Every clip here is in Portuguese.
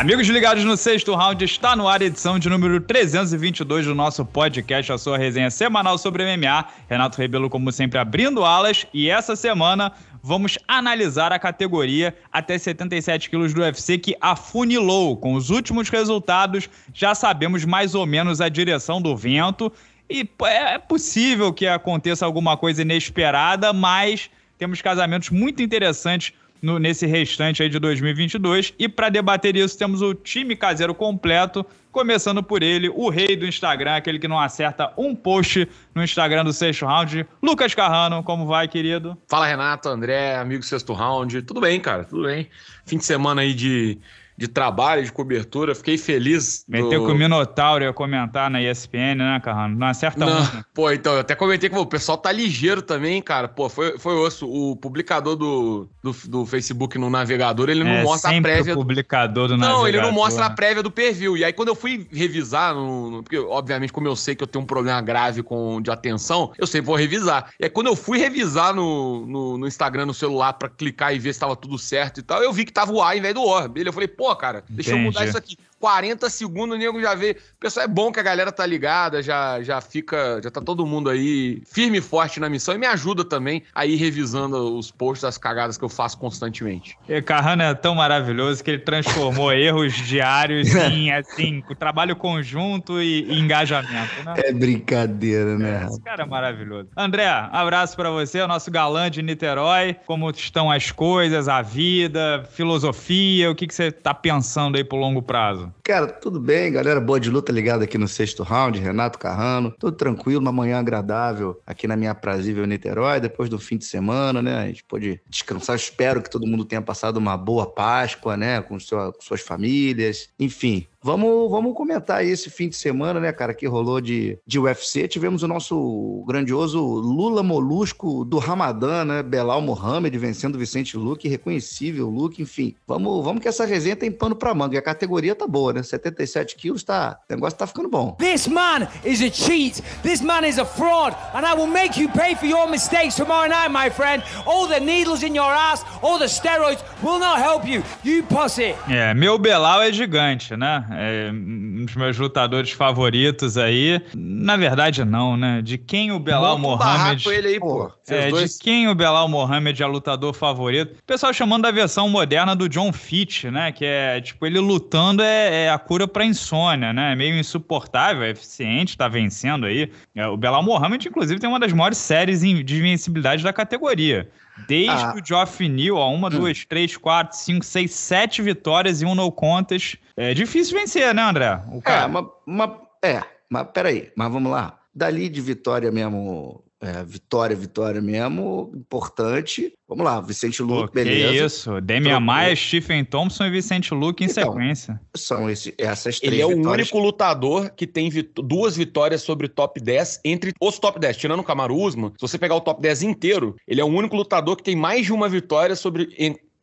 Amigos ligados no sexto round, está no ar a edição de número 322 do nosso podcast, a sua resenha semanal sobre MMA. Renato Rebelo, como sempre, abrindo alas e essa semana vamos analisar a categoria até 77 quilos do UFC que afunilou. Com os últimos resultados, já sabemos mais ou menos a direção do vento e é possível que aconteça alguma coisa inesperada, mas temos casamentos muito interessantes no, nesse restante aí de 2022. E para debater isso, temos o time caseiro completo, começando por ele, o rei do Instagram, aquele que não acerta um post no Instagram do sexto round. Lucas Carrano, como vai, querido? Fala, Renato, André, amigo sexto round. Tudo bem, cara, tudo bem. Fim de semana aí de de trabalho, de cobertura. Fiquei feliz. Meteu do... que o Minotauro ia comentar na ESPN, né, Carrano? Não acerta Não. muito. Né? Pô, então, eu até comentei que o pessoal tá ligeiro também, cara. Pô, foi, foi osso. O publicador do, do, do Facebook no navegador, ele não é, mostra a prévia. O publicador do não, navegador. Não, ele não mostra a né? prévia do perfil. E aí, quando eu fui revisar, no, no, porque, obviamente, como eu sei que eu tenho um problema grave com, de atenção, eu sempre vou revisar. E aí, quando eu fui revisar no, no, no Instagram, no celular, para clicar e ver se tava tudo certo e tal, eu vi que tava o A em vez do O. Beleza? Eu falei, pô, cara, deixa Entendi. eu mudar isso aqui. 40 segundos, o nego já vê. Pessoal, é bom que a galera tá ligada, já, já fica, já tá todo mundo aí firme e forte na missão e me ajuda também a ir revisando os posts, as cagadas que eu faço constantemente. E Carrano é tão maravilhoso que ele transformou erros diários em, assim, trabalho conjunto e, e engajamento, né? É brincadeira, né? esse cara é maravilhoso. André, abraço para você, o nosso galã de Niterói. Como estão as coisas, a vida, filosofia, o que, que você tá pensando aí pro longo prazo? Cara, tudo bem, galera. Boa de luta ligada aqui no sexto round. Renato Carrano. Tudo tranquilo, uma manhã agradável aqui na minha prazível Niterói. Depois do fim de semana, né? A gente pôde descansar. Espero que todo mundo tenha passado uma boa Páscoa, né? Com, sua, com suas famílias. Enfim, Vamos, vamos comentar aí esse fim de semana, né, cara, que rolou de, de UFC. Tivemos o nosso grandioso Lula Molusco do Ramadã, né? Belal Mohamed vencendo o Vicente Luque, reconhecível Luque, enfim. Vamos, vamos que essa resenha tem pano pra manga. E a categoria tá boa, né? 77 quilos, tá, o negócio tá ficando bom. This man is a cheat. This man is a fraud. And I will make you pay for your mistakes tomorrow night, my friend. All the needles in your ass, all the steroids will not help you. You pussy. É, meu Belal é gigante, né? É, um dos meus lutadores favoritos aí. Na verdade, não, né? De quem o Belal Monta Mohamed. Um ele aí, pô. É, de quem o Belal Mohamed é lutador favorito. O pessoal chamando da versão moderna do John Fitch, né? Que é, tipo, ele lutando é, é a cura pra insônia, né? É meio insuportável, é eficiente, tá vencendo aí. É, o Belal Mohamed, inclusive, tem uma das maiores séries de invencibilidade da categoria. Desde ah. o Geoff New, ó, uma, hum. duas, três, quatro, cinco, seis, sete vitórias e um no Contas, É difícil vencer, né, André? O é, cara... É, mas, mas, é, mas peraí, mas vamos lá. Dali de vitória mesmo é, vitória, vitória mesmo, importante. Vamos lá, Vicente Luke, Pô, beleza. Que isso, Demian Maia, Stephen Thompson e Vicente Luke em então, sequência. São esse, essas três Ele é o vitórias. único lutador que tem vit duas vitórias sobre top 10 entre os top 10, tirando o Kamaru Usman. Se você pegar o top 10 inteiro, ele é o único lutador que tem mais de uma vitória sobre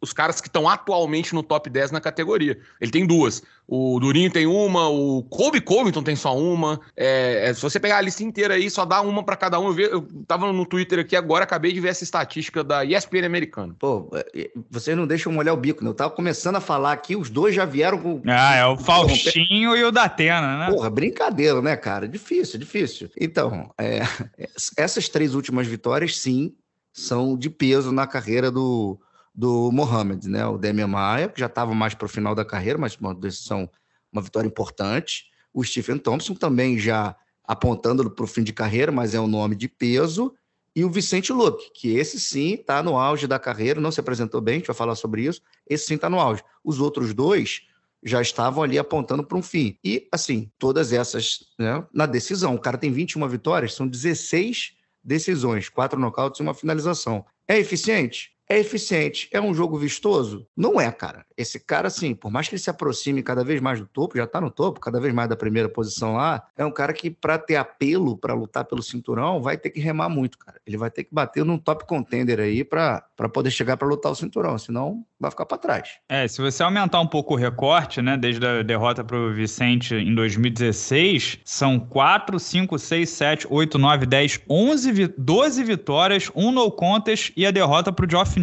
os caras que estão atualmente no top 10 na categoria. Ele tem duas. O Durinho tem uma, o Kobe Covington tem só uma. É, é, se você pegar a lista inteira aí, só dá uma para cada um. Eu, vi, eu tava no Twitter aqui agora, acabei de ver essa estatística da ESPN americana. Pô, é, vocês não deixam molhar o bico, né? Eu tava começando a falar aqui, os dois já vieram com. Ah, é o Faustinho e o Datena, né? Porra, brincadeira, né, cara? Difícil, difícil. Então, é, essas três últimas vitórias, sim, são de peso na carreira do, do Mohamed, né? O Demian Maia, que já estava mais para o final da carreira, mas uma decisão, uma vitória importante. O Stephen Thompson também já apontando para o fim de carreira, mas é um nome de peso. E o Vicente Luque, que esse sim está no auge da carreira, não se apresentou bem, a gente vai falar sobre isso. Esse sim está no auge. Os outros dois já estavam ali apontando para um fim. E, assim, todas essas né, na decisão. O cara tem 21 vitórias, são 16 decisões, quatro nocautes e uma finalização. É eficiente? é eficiente. É um jogo vistoso? Não é, cara. Esse cara, assim, por mais que ele se aproxime cada vez mais do topo, já tá no topo, cada vez mais da primeira posição lá, é um cara que, para ter apelo, para lutar pelo cinturão, vai ter que remar muito, cara. Ele vai ter que bater num top contender aí para poder chegar para lutar o cinturão, senão vai ficar para trás. É, se você aumentar um pouco o recorte, né, desde a derrota pro Vicente em 2016, são 4, 5, 6, 7, 8, 9, 10, 11, 12 vitórias, um no contest e a derrota pro Geoff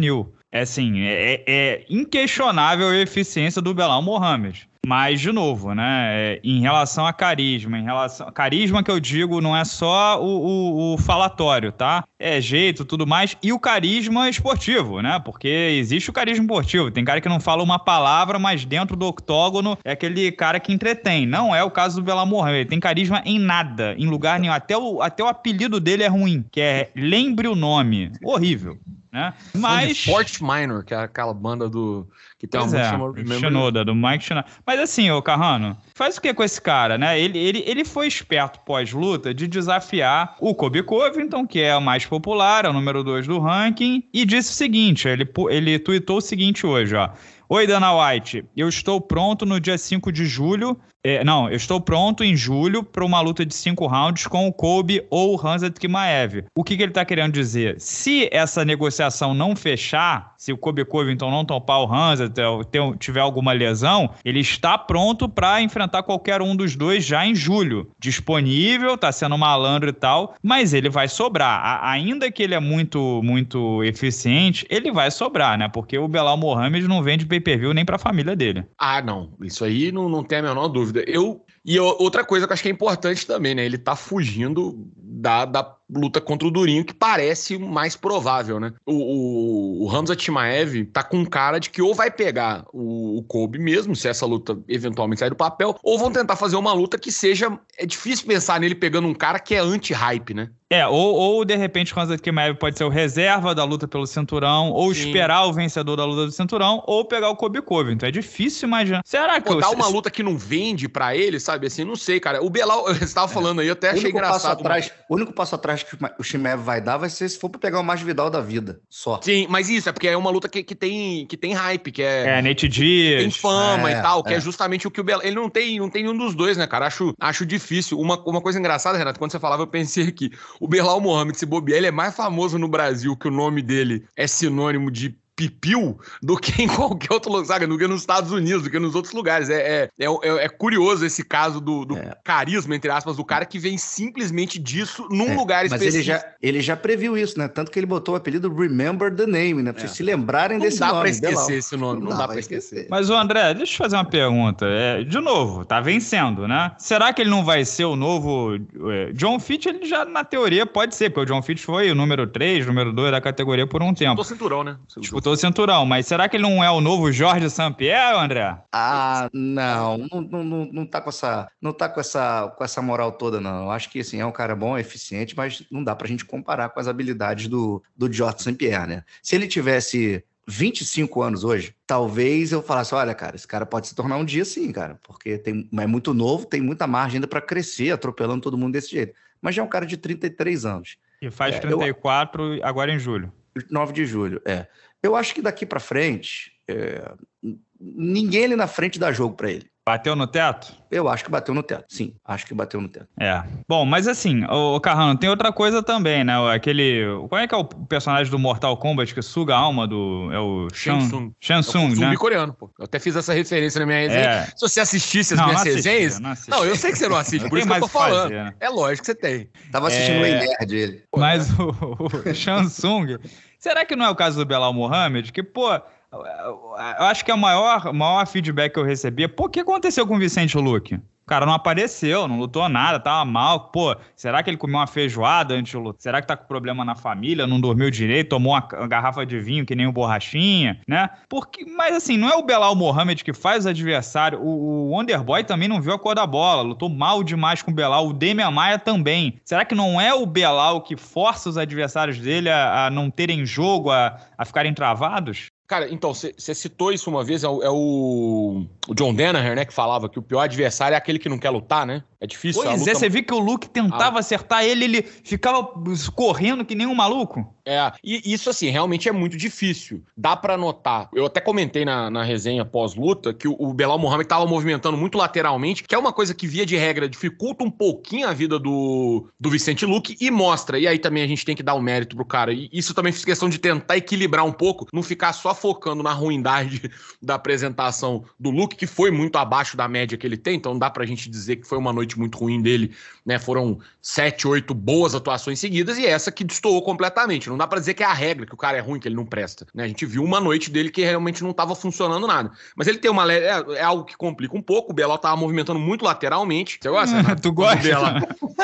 é assim, é, é, é inquestionável a eficiência do Belal Mohamed. Mas, de novo, né? É, em relação a carisma, em relação. Carisma que eu digo não é só o, o, o, falatório, tá? É jeito, tudo mais. E o carisma esportivo, né? Porque existe o carisma esportivo. Tem cara que não fala uma palavra, mas dentro do octógono é aquele cara que entretém. Não é o caso do Belamor. Ele tem carisma em nada, em lugar nenhum. Até o, até o apelido dele é ruim, que é Lembre o Nome. Horrível né? Mas. Fort Minor, que é aquela banda do. Que tem pois uma é, chama Shinoda, do Mike Shinoda. Mas assim, ô Carrano, faz o que com esse cara, né? Ele, ele, ele foi esperto pós-luta de desafiar o Kobe Covington, então, que é o mais popular, é o número 2 do ranking, e disse o seguinte: ele, ele tweetou o seguinte hoje, ó. Oi, Dana White. Eu estou pronto no dia 5 de julho é, não, eu estou pronto em julho para uma luta de cinco rounds com o Kobe ou o Hanset Kimaev. O que, que ele está querendo dizer? Se essa negociação não fechar, se o Kobe Covington não topar o Hanset tiver alguma lesão, ele está pronto para enfrentar qualquer um dos dois já em julho. Disponível, está sendo malandro e tal, mas ele vai sobrar. A, ainda que ele é muito, muito eficiente, ele vai sobrar, né? Porque o Belal Mohamed não vende pay-per-view nem para a família dele. Ah, não. Isso aí não, não tem a menor dúvida dúvida. Eu e outra coisa que eu acho que é importante também, né? Ele tá fugindo da, da luta contra o Durinho, que parece mais provável, né? O, o, o Ramza Timaev tá com cara de que ou vai pegar o, o Kobe mesmo, se essa luta eventualmente sair do papel, ou vão tentar fazer uma luta que seja. É difícil pensar nele pegando um cara que é anti-hype, né? É, ou, ou de repente o Ramza Timaev pode ser o reserva da luta pelo cinturão, ou Sim. esperar o vencedor da luta do cinturão, ou pegar o Kobe Kobe. Então é difícil imaginar. Será que. Pô, uma luta que não vende para ele, sabe? Assim, não sei, cara. O Belal, você tava é. falando aí, eu até achei engraçado. Passo atrás, o único passo atrás que o Shimev vai dar vai ser se for pra pegar o mais Vidal da vida, só. Sim, mas isso, é porque é uma luta que, que, tem, que tem hype, que é... É, Nate Diaz. Tem fama é, e tal, que é, é justamente o que o Bela... Ele não tem, não tem nenhum dos dois, né, cara? Acho, acho difícil. Uma, uma coisa engraçada, Renato, quando você falava, eu pensei que o Belal Mohamed, se bobear, ele é mais famoso no Brasil que o nome dele é sinônimo de pipiu do que em qualquer outro lugar, sabe? do que nos Estados Unidos, do que nos outros lugares. É, é, é, é, é curioso esse caso do, do é. carisma, entre aspas, do cara que vem simplesmente disso num é, lugar específico. Mas ele já, ele já previu isso, né? Tanto que ele botou o apelido Remember the Name, né? Pra é. vocês se lembrarem não desse nome. Não dá pra esquecer esse nome, não, não dá, pra esquecer. Mas, o André, deixa eu fazer uma pergunta. É, de novo, tá vencendo, né? Será que ele não vai ser o novo... John Fitch, ele já, na teoria, pode ser, porque o John Fitch foi o número 3, número 2 da categoria por um tempo. Tô cinturão, né? Tipo o cinturão, mas será que ele não é o novo Jorge saint André? Ah, não, não, não, não tá com essa, não tá com essa, com essa moral toda, não. Eu acho que, assim, é um cara bom, é eficiente, mas não dá pra gente comparar com as habilidades do, do Jorge saint né? Se ele tivesse 25 anos hoje, talvez eu falasse, olha, cara, esse cara pode se tornar um dia sim, cara, porque tem, é muito novo, tem muita margem ainda para crescer, atropelando todo mundo desse jeito. Mas já é um cara de 33 anos. E faz é, 34 eu... agora em julho. 9 de julho, é. Eu acho que daqui para frente, é, ninguém ali na frente dá jogo para ele. Bateu no teto? Eu acho que bateu no teto, sim. Acho que bateu no teto. É. Bom, mas assim, o Carrano, tem outra coisa também, né? Aquele. Qual é que é o personagem do Mortal Kombat que suga a alma do. É o Shansung. Shansung, é o zumbi né? coreano, pô. Eu até fiz essa referência na minha resenha. É. Se você assistisse as não, minhas não resenhas. Não, não, eu sei que você não assiste, por isso que eu tô falando. Fazer, né? É lógico que você tem. Tava assistindo é... o Nerd ele. Mas o, o é. Shansung. Será que não é o caso do Belal Mohamed? Que, pô, eu acho que é o maior, maior feedback que eu recebi é, pô, o que aconteceu com o Vicente Luque? O cara não apareceu, não lutou nada, tava mal. Pô, será que ele comeu uma feijoada antes de lutar? Será que tá com problema na família, não dormiu direito, tomou uma, garrafa de vinho que nem o Borrachinha, né? Porque, mas assim, não é o Belal Mohamed que faz o adversário. O, o Underboy também não viu a cor da bola, lutou mal demais com o Belal. O Demian Maia também. Será que não é o Belal que força os adversários dele a, a não terem jogo, a, a ficarem travados? Cara, então, você citou isso uma vez, é o, é o, o John Denner, né, que falava que o pior adversário é aquele que não quer lutar, né? É difícil. Pois luta... é, é você viu que o Luke tentava ah. acertar ele, ele ficava correndo que nem um maluco. É, e isso assim, realmente é muito difícil. Dá para notar. Eu até comentei na, na resenha pós-luta que o, o Belal Mohamed tava movimentando muito lateralmente, que é uma coisa que, via de regra, dificulta um pouquinho a vida do, do Vicente Luke e mostra. E aí também a gente tem que dar o um mérito pro cara. E isso também fez questão de tentar equilibrar um pouco, não ficar só focando na ruindade da apresentação do Luke que foi muito abaixo da média que ele tem, então não dá para a gente dizer que foi uma noite muito ruim dele, né? Foram sete, oito boas atuações seguidas e essa que destoou completamente. Não dá para dizer que é a regra, que o cara é ruim, que ele não presta, né? A gente viu uma noite dele que realmente não estava funcionando nada. Mas ele tem uma. É, é, algo que complica um pouco, o Belal tava movimentando muito lateralmente. Você gosta? Hum, né? tu gosta?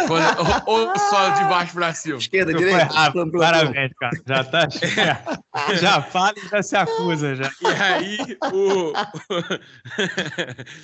Quando, ou, ou, só de baixo para cima? Esquerda, direita. Rápido, parabéns, cara. Já tá. Já, já fala e já se acusa. Já. E aí, o.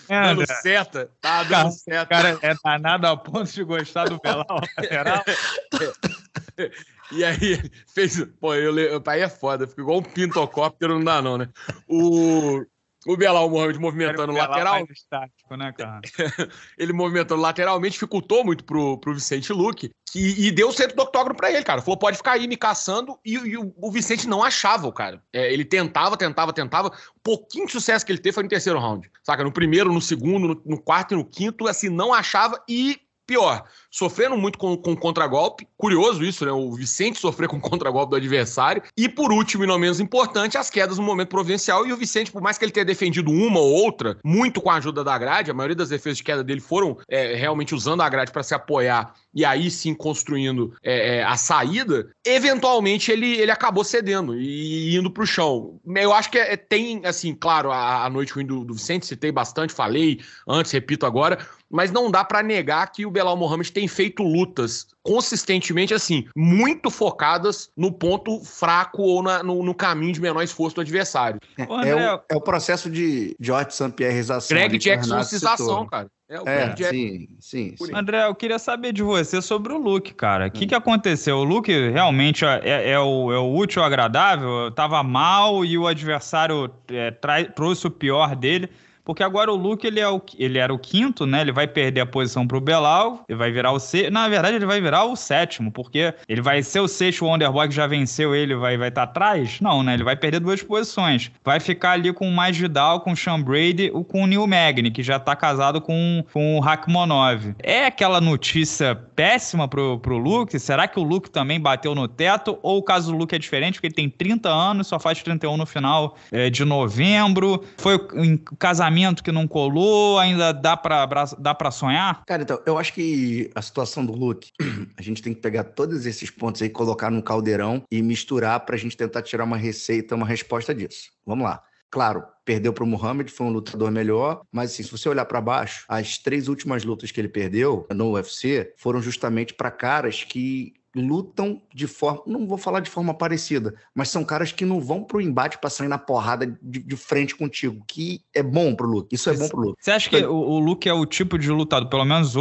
É, dando seta. Tá dando cara, seta. cara é danado ao ponto de gostar do Belal lateral. E aí, fez. Pô, eu, eu, aí é foda, fica igual um pintocóptero, não dá não, né? O, o Belal Mohamed movimentando o lateral. Estático, né, cara? ele movimentando lateralmente, dificultou muito pro, pro Vicente Luque. E, e deu o centro do octógono pra ele, cara. Falou, pode ficar aí me caçando. E, e o, o, Vicente não achava o cara. É, ele tentava, tentava, tentava. Pouquinho de sucesso que ele teve foi no terceiro round. Saca? No primeiro, no segundo, no, no quarto e no quinto, assim, não achava. E pior, sofrendo muito com, com contragolpe. Curioso isso, né? O Vicente sofrer com contragolpe do adversário. E por último, e não menos importante, as quedas no momento providencial. E o Vicente, por mais que ele tenha defendido uma ou outra, muito com a ajuda da grade, a maioria das defesas de queda dele foram é, realmente usando a grade para se apoiar e aí sim construindo é, é, a saída, eventualmente ele, ele acabou cedendo e indo para o chão. Eu acho que é, é, tem, assim, claro, a, a noite ruim do, do, Vicente, citei bastante, falei antes, repito agora, mas não dá para negar que o Belal Mohamed tem tem feito lutas consistentemente assim, muito focadas no ponto fraco ou na, no, no, caminho de menor esforço do adversário. É, Ô, André, é, o, é o processo de George St. Pierreização. Greg né, Jacksonização, cara. É, o é sim, sim, sim, André, eu queria saber de você sobre o Luke, cara. O que, hum. que aconteceu? O Luke realmente é, é, o, é o útil, agradável? Eu tava mal e o adversário é, trai, trouxe o pior dele porque agora o Luke ele, é o, ele era o quinto, né? Ele vai perder a posição pro Belal, ele vai virar o sexto. Na verdade, ele vai virar o sétimo, porque ele vai ser o sexto Wonderboy que já venceu ele, vai estar vai tá atrás? Não, né? Ele vai perder duas posições. Vai ficar ali com o Mais Vidal, com o Sean Brady ou com o Neil Magny, que já tá casado com, com o Rakmonov. É aquela notícia péssima pro, pro Luke? Será que o Luke também bateu no teto? Ou o caso do Luke é diferente, porque ele tem 30 anos, só faz 31 no final é, de novembro? Foi o casamento que não colou? Ainda dá para dá para sonhar? Cara, então, eu acho que a situação do Luke, a gente tem que pegar todos esses pontos aí, colocar num caldeirão e misturar para a gente tentar tirar uma receita, uma resposta disso. Vamos lá. Claro, perdeu para o Muhammad, foi um lutador melhor, mas assim, se você olhar para baixo, as três últimas lutas que ele perdeu no UFC foram justamente para caras que lutam de forma, não vou falar de forma parecida, mas são caras que não vão pro embate pra sair na porrada de, de frente contigo, que é bom pro Luke, isso é bom pro Luke. Você acha que o, o Luke é o tipo de lutado, pelo menos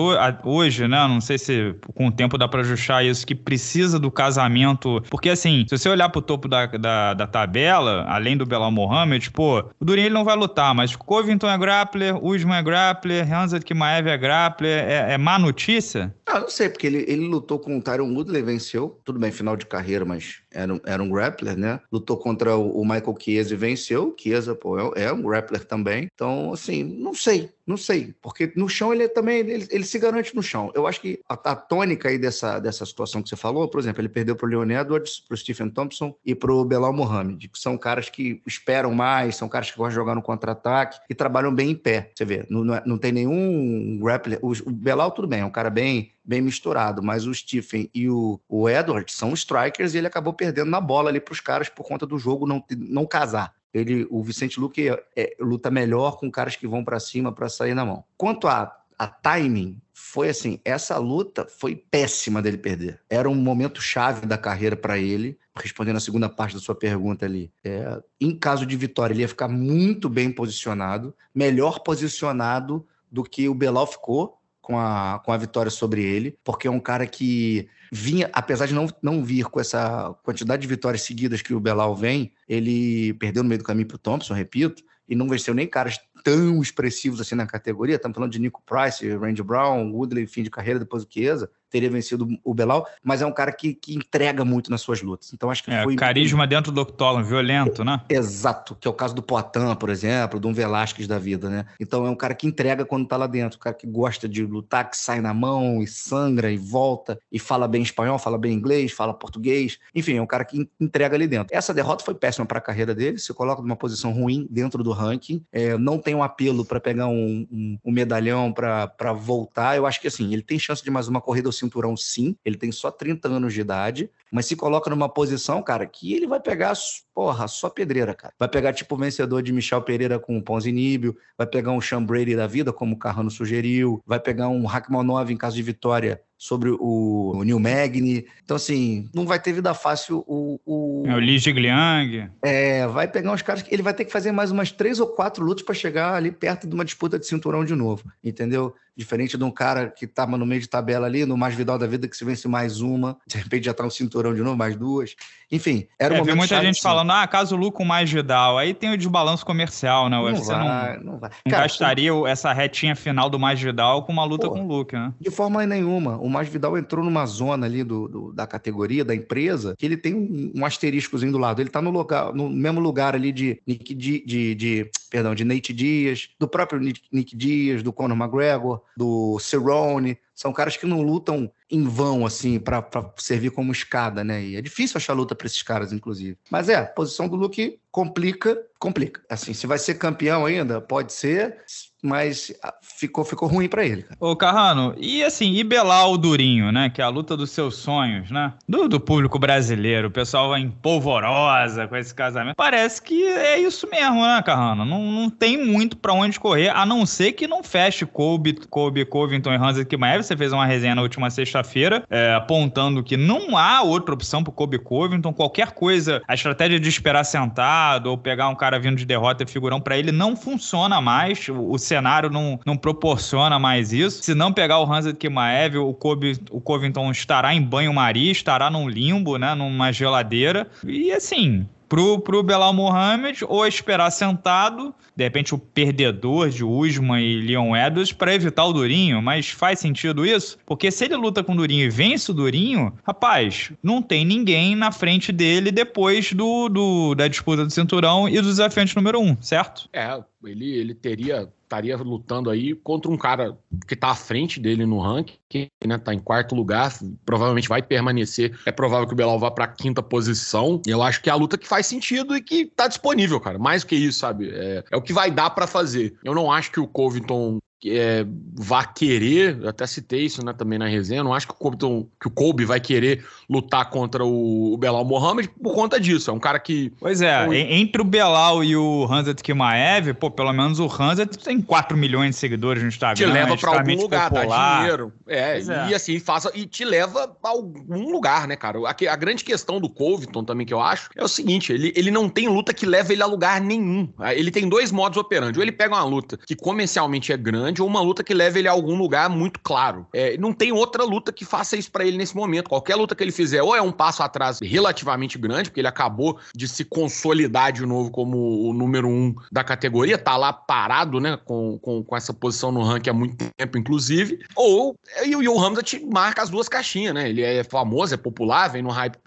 hoje, né, não sei se com o tempo dá pra ajustar isso, que precisa do casamento, porque assim, se você olhar pro topo da, da, da tabela, além do Belal Mohamed, pô, o Durin ele não vai lutar, mas Covington é grappler, Usman é grappler, Hansa Kimaev é grappler, é, é má notícia? Ah, não sei, porque ele, ele lutou com o Tyron Woodley venceu. Tudo bem, final de carreira, mas era um, era um grappler, né? Lutou contra o, Michael Chiesa e venceu. Chiesa, pô, é, é, um grappler também. Então, assim, não sei, não sei. Porque no chão ele é também, ele, ele se garante no chão. Eu acho que a, a, tônica aí dessa, dessa situação que você falou, por exemplo, ele perdeu pro Leon Edwards, pro Stephen Thompson e pro Belal Mohamed, que são caras que esperam mais, são caras que gostam de jogar no contra-ataque e trabalham bem em pé. Você vê, não, não, é, não tem nenhum grappler. O, o Belal, tudo bem, é um cara bem, bem misturado, mas o Stephen e o, o Edwards são strikers e ele acabou perdendo perdendo na bola ali para os caras por conta do jogo não, não casar. Ele, o Vicente Luque é, é luta melhor com caras que vão para cima para sair na mão. Quanto a, a timing, foi assim, essa luta foi péssima dele perder. Era um momento chave da carreira para ele, respondendo a segunda parte da sua pergunta ali. É, em caso de vitória, ele ia ficar muito bem posicionado, melhor posicionado do que o Belal ficou com a, com a vitória sobre ele, porque é um cara que vinha, apesar de não, não vir com essa quantidade de vitórias seguidas que o Belal vem, ele perdeu no meio do caminho para o Thompson, repito, e não venceu nem caras tão expressivos assim na categoria. Estamos falando de Nico Price, Randy Brown, Woodley, fim de carreira, depois o Chiesa teria vencido o Belal, mas é um cara que, que entrega muito nas suas lutas. Então acho que é, foi... Carisma dentro do octólogo, violento, né? Exato, que é o caso do Poitin, por exemplo, de um Velasquez da vida, né? Então é um cara que entrega quando tá lá dentro, um cara que gosta de lutar, que sai na mão e sangra e volta e fala bem espanhol, fala bem inglês, fala português. Enfim, é um cara que entrega ali dentro. Essa derrota foi péssima para a carreira dele, se coloca numa posição ruim dentro do ranking, é, não tem um apelo para pegar um, um, um medalhão para voltar. Eu acho que assim, ele tem chance de mais uma corrida ou cinturão, sim. Ele tem só 30 anos de idade, mas se coloca numa posição, cara, que ele vai pegar, porra, só pedreira, cara. Vai pegar tipo o vencedor de Michel Pereira com o Ponzinibio, vai pegar um Sean Brady da vida, como o Carrano sugeriu, vai pegar um Rakhmanov em caso de vitória sobre o, o Neil Magny. Então, assim, não vai ter vida fácil o. O, é, o Li Jigliang. É, vai pegar uns caras que ele vai ter que fazer mais umas três ou quatro lutas para chegar ali perto de uma disputa de cinturão de novo, entendeu? Diferente de um cara que tava tá no meio de tabela ali, no mais Vidal da vida, que se vence mais uma, de repente já tá no cinturão de novo, mais duas. Enfim, era uma é, momento. muita gente assim. falando, ah, caso Lu com mais Vidal. Aí tem o desbalanço comercial, né? O não UFC vai, não, não vai. Cara, gastaria essa retinha final do mais Vidal com uma luta Pô, com o Luke, né? De forma nenhuma o Masvidal entrou numa zona ali do, do, da categoria, da empresa, que ele tem um, um asteriscozinho do lado. Ele tá no, lugar, no mesmo lugar ali de Nick de, de, de, perdão, de Nate Dias, do próprio Nick, Nick Dias, do Conor McGregor, do Cerrone. São caras que não lutam em vão, assim, para servir como escada, né? E é difícil achar luta para esses caras, inclusive. Mas é, a posição do Luke complica, complica. Assim, se vai ser campeão ainda, pode ser, mas ah, ficou, ficou ruim para ele. Cara. Ô, Carrano, e assim, e Belal Durinho, né? Que é a luta dos seus sonhos, né? Do, do público brasileiro, o pessoal vai em polvorosa com esse casamento. Parece que é isso mesmo, né, Carrano? Não, não tem muito para onde correr, a não ser que não feche Kobe, Kobe, Covington e Hansa mais Você fez uma resenha na última sexta feira é, apontando que não há outra opção para Kobe Covington. Então, qualquer coisa, a estratégia de esperar sentado ou pegar um cara vindo de derrota e figurão para ele não funciona mais. O, o, cenário não, não proporciona mais isso. Se não pegar o Hansa Kimaev, o, Kobe, o Covington estará em banho-maria, estará num limbo, né, numa geladeira. E assim, pro, pro Belal Mohamed ou esperar sentado, de repente o perdedor de Usman e Leon Edwards para evitar o Durinho, mas faz sentido isso? Porque se ele luta com o Durinho e vence o Durinho, rapaz, não tem ninguém na frente dele depois do, do da disputa do cinturão e do desafiante número um, certo? É, ele, ele teria estaria lutando aí contra um cara que está à frente dele no ranking, que né, tá em quarto lugar, provavelmente vai permanecer. É provável que o Belal vá para a quinta posição. Eu acho que é a luta que faz sentido e que está disponível, cara. Mais que isso, sabe? É, é o que vai dar para fazer. Eu não acho que o Covington é, vá querer, eu até citei isso né, também na resenha, não acho que o, Colby, que o Kobe vai querer lutar contra o, o Belal Mohamed por conta disso. É um cara que. Pois é, foi... entre o Belal e o Hanset Kimaev, pô, pelo menos o Hanset tem 4 milhões de seguidores no Instagram. Te leva é para algum lugar, popular. dá dinheiro. É, é, e assim, faça. E te leva a algum lugar, né, cara? A, a, grande questão do Covington também que eu acho é o seguinte: ele, ele não tem luta que leva ele a lugar nenhum. Ele tem dois modos operandi. Ou ele pega uma luta que comercialmente é grande grande ou uma luta que leve ele a algum lugar muito claro. É, não tem outra luta que faça isso para ele nesse momento. Qualquer luta que ele fizer, ou é um passo atrás relativamente grande, porque ele acabou de se consolidar de novo como o número um da categoria, tá lá parado, né, com, com, com essa posição no ranking há muito tempo, inclusive, ou e o Joe te marca as duas caixinhas, né? Ele é famoso, é popular, vem no hype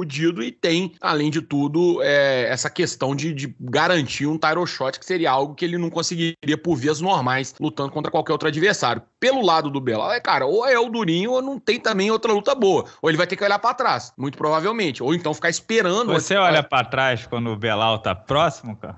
fudido e tem, além de tudo, é, essa questão de, de, garantir um title shot, que seria algo que ele não conseguiria por vias normais, lutando contra qualquer outro adversário. Pelo lado do Belal, é cara, ou é o Durinho ou não tem também outra luta boa. Ou ele vai ter que olhar para trás, muito provavelmente. Ou então ficar esperando. Você a... olha para trás quando o Belal tá próximo, cara?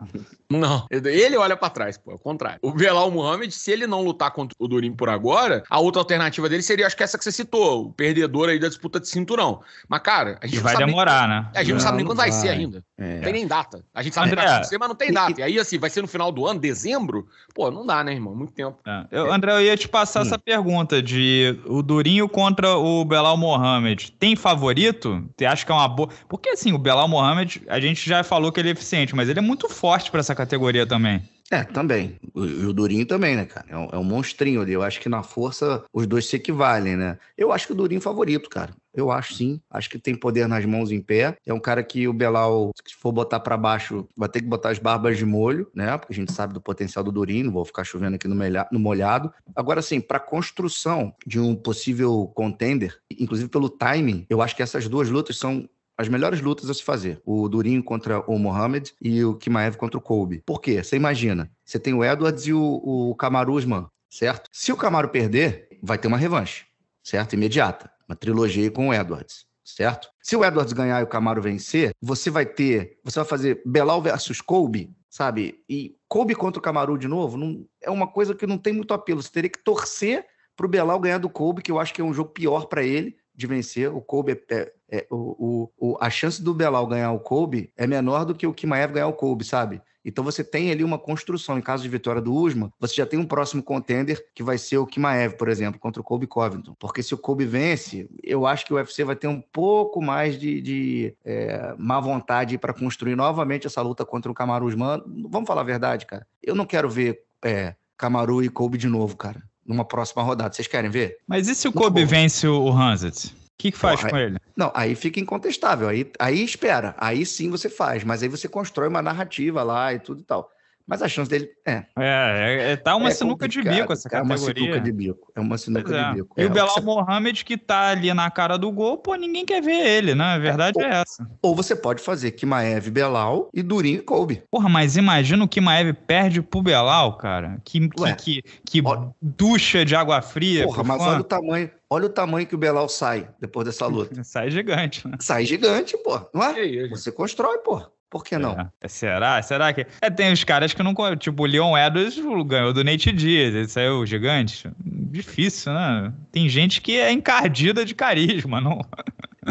Não. Ele olha para trás, pô, é o contrário. O Belal Muhammad, se ele não lutar contra o Durinho por agora, a outra alternativa dele seria, acho que essa que você citou, o perdedor aí da disputa de cinturão. Mas, cara, a gente e vai demorar, né? É, a gente não, sabe nem quando vai, vai ser ainda. É. Não tem nem data. A gente sabe André, que vai ser, é. mas não tem data. E aí, assim, vai ser no final do ano, dezembro? Pô, não dá, né, irmão? Muito tempo. É. Eu, André, eu ia te passar hum. essa pergunta de o Durinho contra o Belal Mohamed. Tem favorito? Você acha que é uma boa. Porque, assim, o Belal Mohamed, a gente já falou que ele é eficiente, mas ele é muito forte para essa categoria também. É, também. E o Durinho também, né, cara? É um, é um monstrinho ali. Eu acho que na força os dois se equivalem, né? Eu acho que o Durinho é favorito, cara. Eu acho sim. Acho que tem poder nas mãos em pé. É um cara que o Belal, se for botar para baixo, vai ter que botar as barbas de molho, né? Porque a gente sabe do potencial do Durinho, não vou ficar chovendo aqui no molhado. Agora, sim, para construção de um possível contender, inclusive pelo timing, eu acho que essas duas lutas são as melhores lutas a se fazer. O Durinho contra o Mohamed e o Kimaev contra o Kobe. Por quê? Você imagina. Você tem o Edwards e o, o Kamaru Usman, certo? Se o Camaro perder, vai ter uma revanche, certo? Imediata. Uma trilogia com o Edwards, certo? Se o Edwards ganhar e o Camaro vencer, você vai ter. Você vai fazer Belal versus Colby, sabe? E Colby contra o Camaro de novo, não, é uma coisa que não tem muito apelo. Você teria que torcer para o Belal ganhar do Colby, que eu acho que é um jogo pior para ele de vencer. O Colby é, é, é o, o, a chance do Belal ganhar o Colby é menor do que o Kimaev ganhar o Colby, sabe? Então você tem ali uma construção. Em caso de vitória do Usman, você já tem um próximo contender que vai ser o Kimaev, por exemplo, contra o Kobe Covington. Porque se o Kobe vence, eu acho que o UFC vai ter um pouco mais de, de é, má vontade para construir novamente essa luta contra o Kamaru Usman. Vamos falar a verdade, cara. Eu não quero ver é, Kamaru e Kobe de novo, cara numa próxima rodada. Vocês querem ver? Mas e se o Kobe vence o Hanset? O que, que faz com aí, ele? Não, aí fica incontestável. Aí, aí espera. Aí sim você faz. Mas aí você constrói uma narrativa lá e tudo e tal. Mas a chance dele. É. é. É, é tá uma é sinuca de bico essa categoria. É uma sinuca de bico. É uma sinuca é. de bico. E o é, Belal você... Mohamed, que tá ali na cara do gol, pô, ninguém quer ver ele, né? A verdade ou, é, é essa. Ou você pode fazer Kimaev, Belal e Durinho e Kobe. Porra, mas imagina o Kimaev perde pro Belal, cara. Que, que, que, que ducha de água fria. Porra, mas fã. olha o tamanho. Olha o tamanho que o Belal sai depois dessa luta. sai gigante, né? Sai gigante, pô. Não é? Você constrói, pô. Por que é. não? É, será? Será que. É, tem os caras que não. Tipo, o Leon Edwards ganhou do Nate Diaz, ele saiu gigante. Difícil, né? Tem gente que é encardida de carisma, não.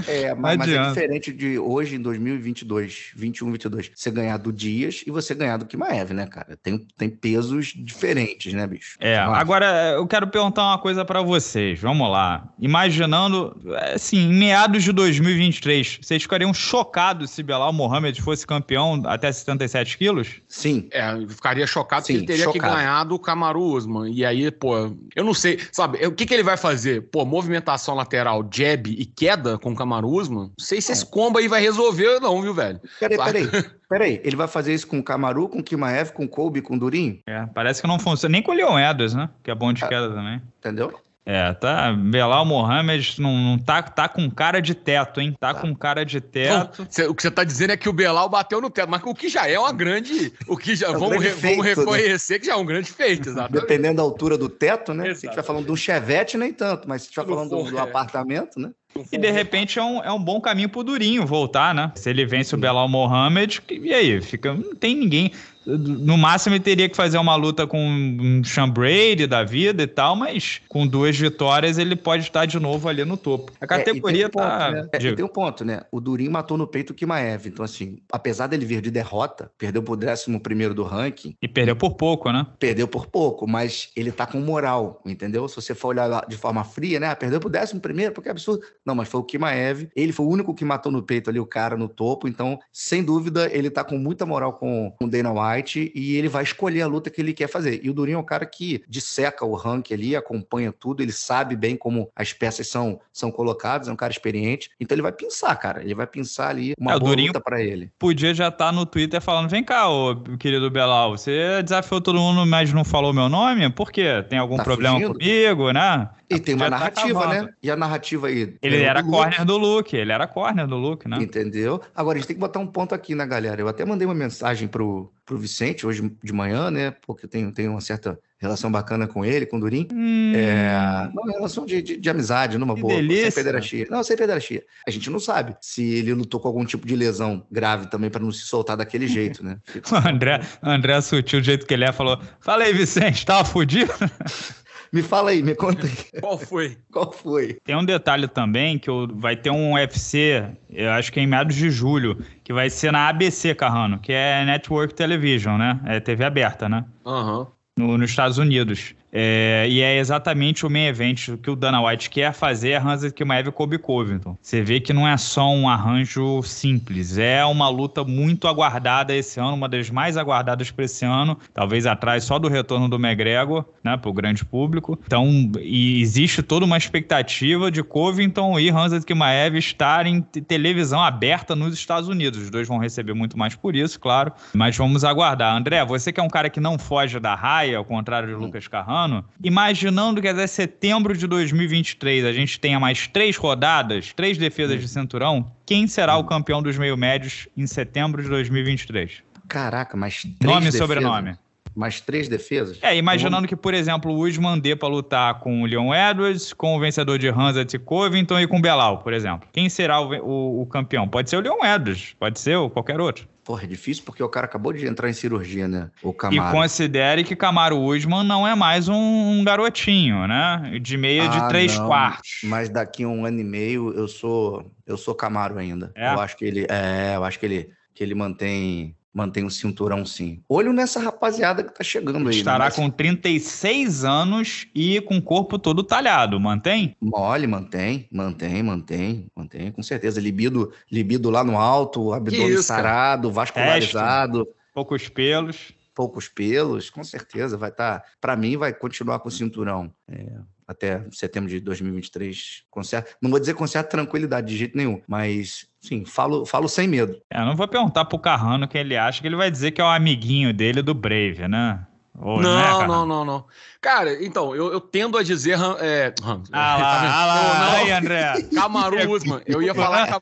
É, mas, mas é diferente de hoje, em 2022, 21, 22, você ganhar do Dias e você ganhar do Kimaev, né, cara? Tem, tem pesos diferentes, né, bicho? É, agora eu quero perguntar uma coisa para vocês, vamos lá. Imaginando, é, assim, em meados de 2023, vocês ficariam chocados se Belal Mohamed fosse campeão até 77 quilos? Sim. É, eu ficaria chocado se ele teria chocado. que ganhar do Kamaru Usman. E aí, pô, eu não sei, sabe, o que, que ele vai fazer? Pô, movimentação lateral, jab e queda com o Camaro Usman, não sei se esse é. combo aí vai resolver ou não, viu, velho? Peraí, peraí. Peraí, ele vai fazer isso com o Camaru, com o Kimaev, com o Kobe, com o Durinho? É, parece que não funciona. Nem com o Leon Edwards, né? Que é bom de ah. queda também. Entendeu? É, tá. Belal Mohamed não, não, tá, tá com cara de teto, hein? Tá, tá. com cara de teto. cê, o que você tá dizendo é que o Belal bateu no teto, mas o que já é uma grande. O que já. É um vamos, re, feito, vamos, né? reconhecer né? que já é um grande feito, exatamente. Dependendo da altura do teto, né? Exatamente. Se a gente tá falando de um chevette, nem tanto, mas se a gente tá falando do, do é. apartamento, né? E de repente é um, é um bom caminho pro Durinho voltar, né? Se ele vence o Belal Mohamed, e aí? Fica, não tem ninguém. No máximo ele teria que fazer uma luta com um Sean Brady da vida e tal, mas com duas vitórias ele pode estar de novo ali no topo. A é, categoria é, tem um tá. Ponto, né? é, tem um ponto, né? O Durin matou no peito o Kimaev. Então, assim, apesar dele vir de derrota, perdeu pro 11 do ranking. E perdeu por pouco, né? Perdeu por pouco, mas ele tá com moral, entendeu? Se você for olhar de forma fria, né? Ah, perdeu pro 11, porque é absurdo. Não, mas foi o Kimaev. Ele foi o único que matou no peito ali o cara no topo. Então, sem dúvida, ele tá com muita moral com o Dana White e ele vai escolher a luta que ele quer fazer. E o Durinho é um cara que disseca o ranking ali, acompanha tudo, ele sabe bem como as peças são, são colocadas, é um cara experiente. Então ele vai pensar, cara. Ele vai pensar ali uma é, boa Durinho luta pra ele. Podia já estar tá no Twitter falando: vem cá, ô, querido Belal, você desafiou todo mundo, mas não falou meu nome? Por quê? Tem algum tá problema fugindo? comigo, né? E tem uma tá narrativa, tá né? E a narrativa aí. Ele era do corner do look ele era corner do look né? Entendeu? Agora, a gente tem que botar um ponto aqui, né, galera? Eu até mandei uma mensagem pro, pro Vicente hoje de manhã, né? Porque tenho tenho uma certa relação bacana com ele, com o Durim. Hum. É, uma relação de, de, de amizade, numa que boa. Delícia. Sem pederastia. Não, sem pederastia. A gente não sabe se ele lutou com algum tipo de lesão grave também para não se soltar daquele jeito, né? o André, André Sutil, o jeito que ele é, falou: Fala aí, Vicente, tava tá fudido? Me fala aí, me conta aí. Qual foi? Qual foi? Tem um detalhe também que eu, vai ter um UFC, eu acho que é em meados de julho, que vai ser na ABC, Carrano, que é Network Television, né? É TV aberta, né? Aham. Uhum. No, nos Estados Unidos. É, e é exatamente o main event que o Dana White quer fazer a Hansa Kimaev e Kobe Covington. Você vê que não é só um arranjo simples, é uma luta muito aguardada esse ano, uma das mais aguardadas para esse ano, talvez atrás só do retorno do McGregor, né, para o grande público. Então, existe toda uma expectativa de Covington e Hansa Kimaev estarem em televisão aberta nos Estados Unidos. Os dois vão receber muito mais por isso, claro, mas vamos aguardar. André, você que é um cara que não foge da raia, ao contrário de Lucas Carrão, ano, imaginando que é até setembro de 2023 a gente tenha mais três rodadas, três defesas de cinturão, quem será o campeão dos meio-médios em setembro de 2023? Caraca, mas três Nome defesas. e sobrenome mais três defesas. É, imaginando que, por exemplo, o Usman dê para lutar com o Leon Edwards, com o vencedor de Hansa Covington e com o Belal, por exemplo. Quem será o, o, o, campeão? Pode ser o Leon Edwards, pode ser ou qualquer outro. Porra, é difícil porque o cara acabou de entrar em cirurgia, né? O Camaro. E considere que Camaro Usman não é mais um, um garotinho, né? De meia ah, de três não. quartos. Mas daqui a um ano e meio eu sou eu sou Camaro ainda. É? Eu acho que ele é, eu acho que ele que ele mantém mantém um cinturão sim. Olho nessa rapaziada que tá chegando aí. Né? Estará né? com 36 anos e com o corpo todo talhado, mantém? Mole, mantém, mantém, mantém, mantém, com certeza. Libido, libido lá no alto, abdômen sarado, vascularizado. Teste, poucos pelos. Poucos pelos, com certeza vai estar. Tá, para mim, vai continuar com o cinturão. É, até setembro de 2023. Concerto. Não vou dizer concerto tranquilidade de jeito nenhum, mas Sim, falo, falo sem medo. É, eu não vou perguntar pro Carrano que ele acha, que ele vai dizer que é o amiguinho dele do Brave, né? Ou né, não, não, não, não, não, Cara, então, eu, eu tendo a dizer. É... Ah lá, tá ah lá, não, aí, André. Camaru é Usman. Eu ia falar.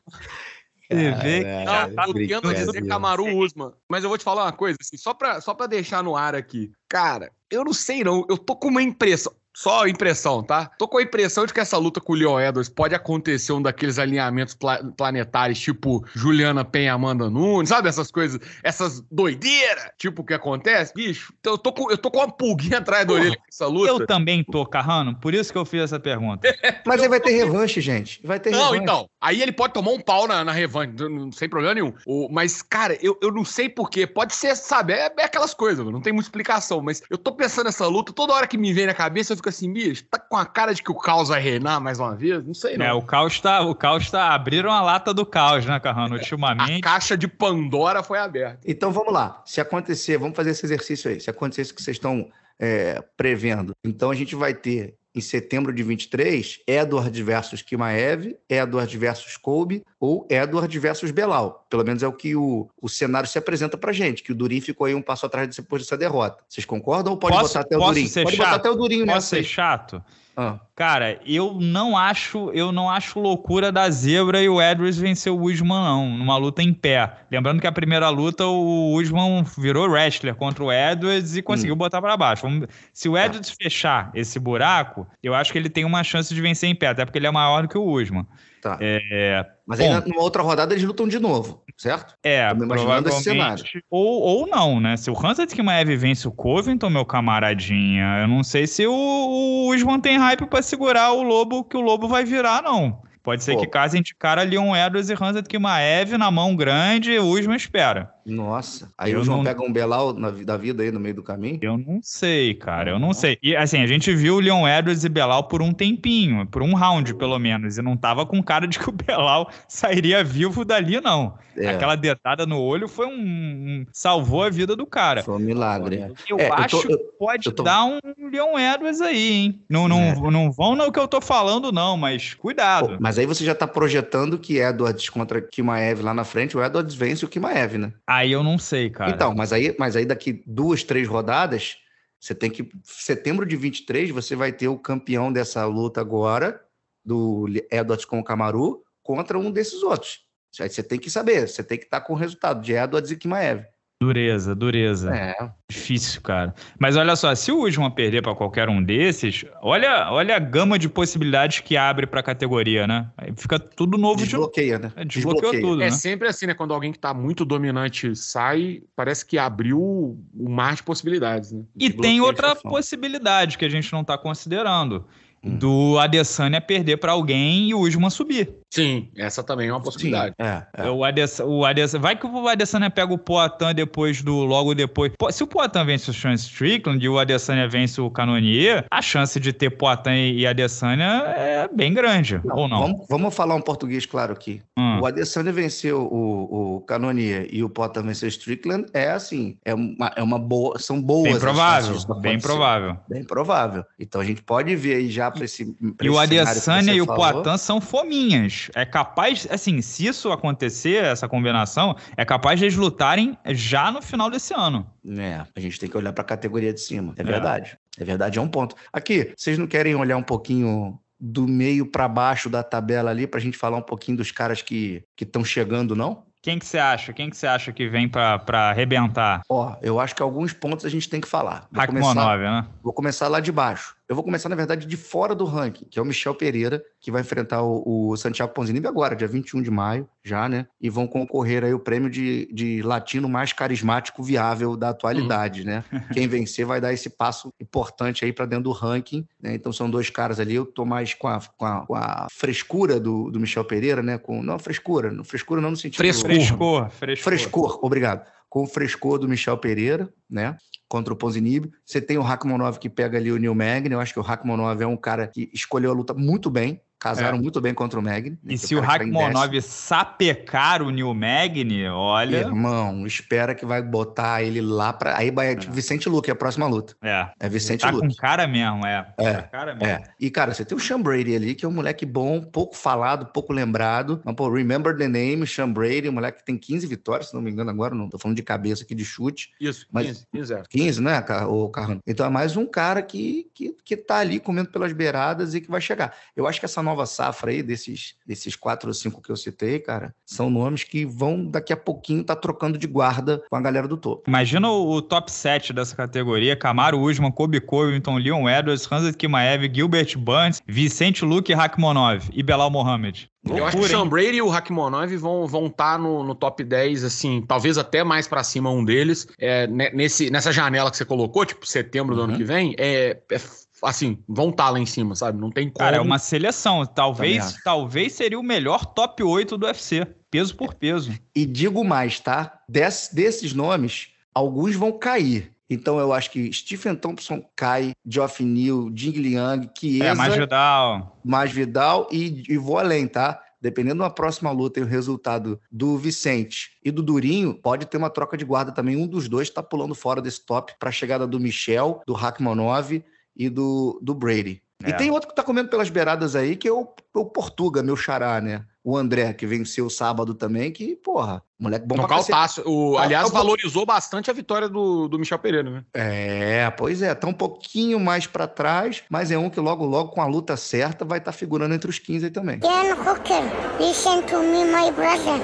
Cam... Você vê que tá eu tendo a dizer Camaru Usman. Mas eu vou te falar uma coisa, assim, só, pra, só pra deixar no ar aqui. Cara, eu não sei não, eu tô com uma impressão. Só impressão, tá? Tô com a impressão de que essa luta com o Leon Edwards pode acontecer um daqueles alinhamentos pla planetários, tipo Juliana Penha Amanda Nunes, sabe? Essas coisas, essas doideiras, tipo o que acontece. Bicho, então eu tô com, eu tô com uma pulguinha atrás do da orelha com essa luta. Eu também tô, Carrano, por isso que eu fiz essa pergunta. Mas aí vai ter revanche, gente. Vai ter não, revanche. Não, então. Aí ele pode tomar um pau na, na revanche, sem problema nenhum. O, mas, cara, eu, eu não sei porquê. Pode ser, sabe? É, é aquelas coisas, não tem muita explicação. Mas eu tô pensando nessa luta, toda hora que me vem na cabeça, eu assim, bicho, tá com a cara de que o caos vai reinar mais uma vez? Não sei, é, não. É, o caos tá. O caos tá. Abriram a lata do caos, né, Carrano? É, Ultimamente. A caixa de Pandora foi aberta. Então vamos lá. Se acontecer, vamos fazer esse exercício aí. Se acontecer isso que vocês estão é, prevendo, então a gente vai ter em setembro de 23, Edward versus Kimaev, Edward versus Kobe ou Edward versus Belal. Pelo menos é o que o, o cenário se apresenta pra gente, que o Durin ficou aí um passo atrás depois dessa derrota. Vocês concordam ou pode posso, botar até o Durin? Pode chato? botar até o Durin posso nessa. Pode ser chato? Ah. Cara, eu não acho, eu não acho loucura da zebra e o Edwards venceu o Usman, não, numa luta em pé. Lembrando que a primeira luta o Usman virou wrestler contra o Edwards e conseguiu hum. botar para baixo. Se o Edwards fechar esse buraco, eu acho que ele tem uma chance de vencer em pé, até porque ele é maior do que o Usman. Tá. É, Mas aí numa outra rodada eles lutam de novo, certo? É, Tô imaginando esse cenário. Ou, ou não, né? Se o Hansa Tikmaev vence o Covington, meu camaradinha, eu não sei se o, o Usman tem hype pra segurar o lobo que o lobo vai virar, não. Pode ser Pô. que case cara Leon Edwards e Hansa Eve na mão grande, o Usman espera. Nossa, aí eu o João não... pega um Belal na, da vida aí no meio do caminho? Eu não sei, cara, eu não, não. sei. E assim, a gente viu o Leon Edwards e Belal por um tempinho, por um round pelo menos, e não tava com cara de que o Belal sairia vivo dali, não. É. Aquela detada no olho foi um, um, salvou a vida do cara. Foi um milagre. É. Eu é, acho eu tô, eu, que pode tô... dar um Leon Edwards aí, hein? Não, não, é. não vão no que eu tô falando, não, mas cuidado. Pô, mas mas aí você já tá projetando que é Edwards contra Kimaev lá na frente, o é Edwards vence o Kimaev, né? Aí eu não sei, cara. Então, mas aí, mas aí daqui duas, três rodadas, você tem que. Setembro de 23, você vai ter o campeão dessa luta agora, do Edwards com o Camaru, contra um desses outros. Aí você tem que saber, você tem que estar tá com o resultado de Edwards e Kimaev. Dureza, dureza. É. Difícil, cara. Mas olha só, se o Usman perder para qualquer um desses, olha, olha a gama de possibilidades que abre para a categoria, né? Aí fica tudo novo Desbloqueia, de... né? É, Desbloqueia, Desbloqueia. tudo. É né? sempre assim, né? Quando alguém que tá muito dominante sai, parece que abriu o mar de possibilidades, né? E tem outra possibilidade que a gente não tá considerando hum. do Adesanya perder para alguém e o Usman subir. Sim, essa também é uma possibilidade. Sim, é, é. O Ades, o Ades, vai que o Adesanya pega o Poatan depois do logo depois. Se o Poatan vence o Sean Strickland e o Adesanya vence o Canonier, a chance de ter Poatan e Adesanya é bem grande, não, ou não? Vamos, vamos, falar um português claro aqui. Hum. O Adesanya venceu o, o Canonier e o Poatan venceu o Strickland é assim, é uma, é uma boa, são boas. Bem provável, bem provável. Bem provável. Então a gente pode ver aí já adaptar para esse. Pra e esse o Adesanya e o Poitin são fominhas. É capaz, assim, se isso acontecer, essa combinação, é capaz de eles lutarem já no final desse ano. É, a gente tem que olhar para a categoria de cima. É, é verdade. É verdade, é um ponto. Aqui, vocês não querem olhar um pouquinho do meio para baixo da tabela ali para a gente falar um pouquinho dos caras que estão chegando, não? Quem que você acha? Quem que você acha que vem para arrebentar? Ó, eu acho que alguns pontos a gente tem que falar. Vou começar, 9, né? Vou começar lá de baixo. Eu vou começar, na verdade, de fora do ranking, que é o Michel Pereira, que vai enfrentar o, o Santiago Ponzinibbio agora, dia 21 de maio, já, né? E vão concorrer aí o prêmio de, de latino mais carismático viável da atualidade, né? uhum. né? Quem vencer vai dar esse passo importante aí para dentro do ranking, né? Então são dois caras ali, eu tô mais com a, com a, com a frescura do, do Michel Pereira, né? Com, não frescura, frescura não no sentido... Frescor, frescor. Frescor, obrigado com o frescor do Michel Pereira, né? Contra o Ponzinibbio, Você tem o 9 que pega ali o Neil Magny. Eu acho que o 9 é um cara que escolheu a luta muito bem. Casaram é. muito bem contra o Magni. Né, e se o Rakhmonov tá sapecar o New Magni, olha. Irmão, espera que vai botar ele lá para Aí vai é. Tipo, Vicente Luke, é a próxima luta. É. É Vicente ele tá Luke. com cara mesmo, é. É. Tá cara é. mesmo. é. E, cara, você tem o Sean Brady ali, que é um moleque bom, pouco falado, pouco lembrado. Mas, pô, remember the name, Sean Brady, um moleque que tem 15 vitórias, se não me engano agora, não tô falando de cabeça aqui de chute. Isso, mas 15, 15, é. 15 né, o Carrano? Então é mais um cara que, que, que tá ali comendo pelas beiradas e que vai chegar. Eu acho que essa nova safra aí, desses, desses quatro ou cinco que eu citei, cara, são nomes que vão daqui a pouquinho tá trocando de guarda com a galera do topo. Imagina o, top 7 dessa categoria: Camaro Usman, Kobe Covington, Leon Edwards, Hansa Kimaev, Gilbert Burns, Vicente Luke Hakimonov e Belal Mohamed. Loucura, eu acho que o Sean Brady e o Hakimonov vão estar vão tá no, no top 10, assim, talvez até mais para cima um deles. É, nesse, nessa janela que você colocou, tipo setembro do ano uhum. que vem, é, é assim, vão estar tá lá em cima, sabe? Não tem como. Cara, é uma seleção. Talvez, talvez seria o melhor top 8 do UFC, peso por peso. E digo mais, tá? Des, desses nomes, alguns vão cair. Então eu acho que Stephen Thompson cai, Geoff Neal, Jing Liang, que É, mais Vidal. Mais Vidal e, e vou além, tá? dependendo da próxima luta e o resultado do Vicente e do Durinho, pode ter uma troca de guarda também. Um dos dois está pulando fora desse top para a chegada do Michel, do Hakmanov e do, do Brady. É. E tem outro que está comendo pelas beiradas aí, que é o, o Portuga, meu xará, né? o André, que venceu sábado também, que, porra, moleque bom Nocautaço. pra o, tá Aliás, valorizou bastante a vitória do, do Michel Pereira, né? É, pois é. Tá um pouquinho mais para trás, mas é um que logo, logo, com a luta certa, vai estar tá figurando entre os 15 aí também. Dan Hooker, listen to me, my brother.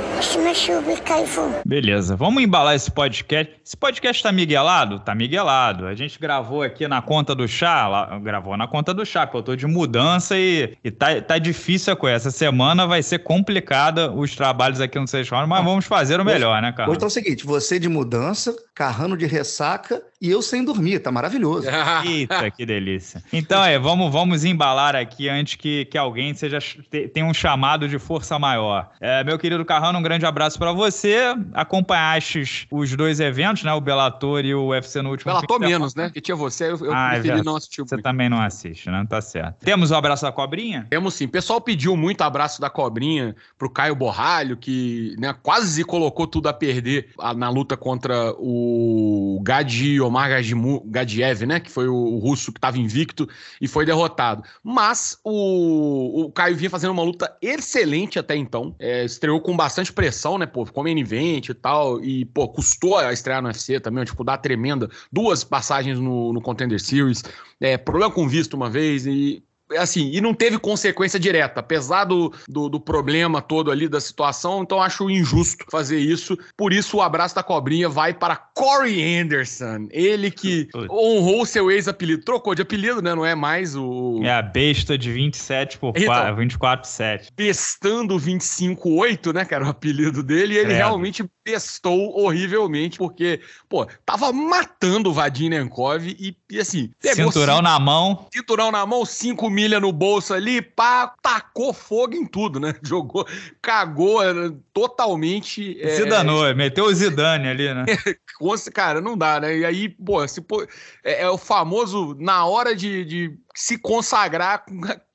Beleza, vamos embalar esse podcast. Esse podcast tá miguelado? Tá miguelado. A gente gravou aqui na conta do chá, lá, gravou na conta do chá, porque eu tô de mudança e, e tá, tá difícil a coisa. Essa semana vai ser complicada os trabalhos aqui no Seixal, mas vamos fazer o melhor, né, cara? Hoje tá o seguinte: você de mudança, Carrano de ressaca e eu sem dormir, tá maravilhoso. Eita, que delícia. Então é, vamos, vamos embalar aqui antes que, que alguém seja tenha um chamado de força maior. É, meu querido Carrano, um grande abraço para você. Acompanhaste os dois eventos, né? O Bellator e o UFC no último Bellator menos, né? Que tinha você, eu, eu ah, é preferi é não assistir. Você muito. também não assiste, né? Tá certo. Temos o abraço da cobrinha? Temos sim. O pessoal pediu muito abraço da cobrinha tinha para o Caio Borralho, que né, quase colocou tudo a perder na luta contra o Gadi Omar Gadimu, Gadiev, né, que foi o russo que estava invicto e foi derrotado. Mas o, o Caio vinha fazendo uma luta excelente até então, é, estreou com bastante pressão, né, pô, ficou main event e tal, e, pô, custou a estrear no UFC também, uma tipo, dificuldade tremenda, duas passagens no, no Contender Series, é, problema com visto uma vez, e assim, e não teve consequência direta, apesar do, do, do, problema todo ali da situação, então acho injusto fazer isso. Por isso, o abraço da cobrinha vai para Corey Anderson, ele que honrou seu ex-apelido, trocou de apelido, né? Não é mais o. É a besta de 27 por então, 4, 24 7. Bestando 25 8, né, cara, o apelido dele, e ele realmente testou horrivelmente, porque, pô, tava matando o Vadim Nenkov e, e assim. cinturão cinco, na mão. Cinturão na mão, cinco milha no bolso ali, pá, tacou fogo em tudo, né? Jogou, cagou totalmente. É, Zidane Zidanou, é, meteu o Zidane ali, né? cara, não dá, né? E aí, pô, se, pô é, é o famoso, na hora de, de se consagrar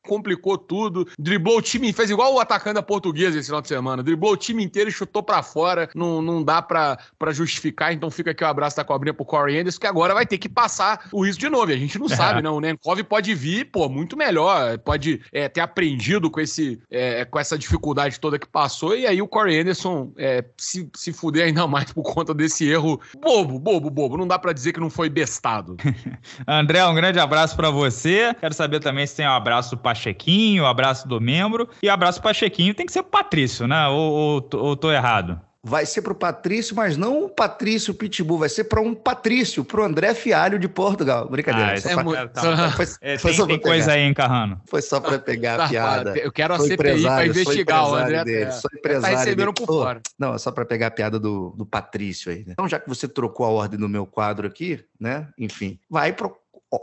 complicou tudo, driblou o time, fez igual o atacante da portuguesa esse final de semana, driblou o time inteiro e chutou para fora, não, não dá para justificar, então fica aqui o um abraço da cobrinha pro Corey Anderson, que agora vai ter que passar o risco de novo, a gente não é. sabe, não, né, o Nenkov pode vir, pô, muito melhor, pode é, ter aprendido com, esse, é, com essa dificuldade toda que passou, e aí o Corey Anderson é, se, se fuder ainda mais por conta desse erro bobo, bobo, bobo, não dá para dizer que não foi bestado. André, um grande abraço para você, quero saber também se tem um abraço para Pachequinho, abraço do membro. E abraço Pachequinho tem que ser Patrício, né? Ou, ou, ou tô errado? vai ser para o Patrício, mas não o Patrício Pitbull, vai ser para um Patrício, para o André Fialho de Portugal. Brincadeira. Ah, só é pra... muito... foi, é, foi tem, tem coisa aí, hein, Carrano? Foi só para pegar a tá, piada. Eu quero a sou CPI para investigar o André. Dele, é. sou tá empresário. Tá por fora. Não, é só para pegar a piada do, do Patrício aí. Né? Então, já que você trocou a ordem do meu quadro aqui, né? Enfim, vai para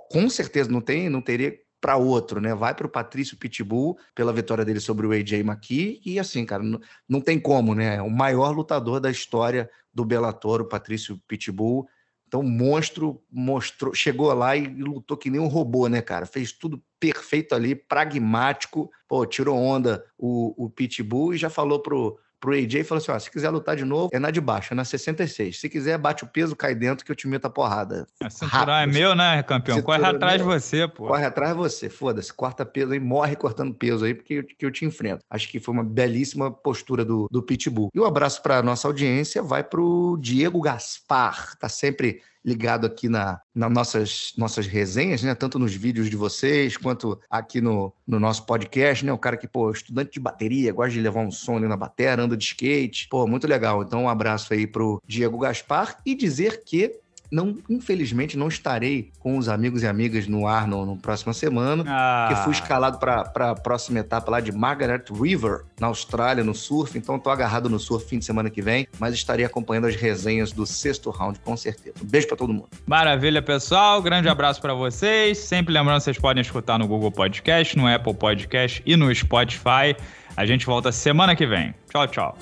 com certeza não tem, não teria para outro, né? Vai para o Patrício Pitbull pela vitória dele sobre o AJ McKee e assim, cara, não, não tem como, né? O maior lutador da história do Bellator, o Patrício Pitbull. Então, monstro mostrou, chegou lá e lutou que nem um robô, né, cara? Fez tudo perfeito ali, pragmático. Pô, tirou onda o, o Pitbull e já falou pro pro AJ e falou assim: ó, se quiser lutar de novo, é na de baixo, é na 66. Se quiser, bate o peso, cai dentro que eu te meto a porrada. A é assim. meu, né, campeão? Corre é atrás de você, pô. Corre atrás de você, foda-se. Corta peso aí, morre cortando peso aí, porque eu, que eu te enfrento. Acho que foi uma belíssima postura do, do Pitbull. E um abraço pra nossa audiência vai pro Diego Gaspar, tá sempre ligado aqui na, nas nossas, nossas resenhas, né? Tanto nos vídeos de vocês, quanto aqui no, no nosso podcast, né? O cara que, pô, estudante de bateria, gosta de levar um som ali na bateria, anda de skate. Pô, muito legal. Então, um abraço aí pro Diego Gaspar e dizer que não, infelizmente, não estarei com os amigos e amigas no ar no, próxima semana, ah. porque fui ah. escalado para a próxima etapa lá de Margaret River, na Austrália, no surf. Então, estou agarrado no surf fim de semana que vem, mas estarei acompanhando as resenhas do sexto round, com certeza. Um beijo para todo mundo. Maravilha, pessoal. Grande abraço para vocês. Sempre lembrando, vocês podem escutar no Google Podcast, no Apple Podcast e no Spotify. A gente volta semana que vem. Tchau, tchau.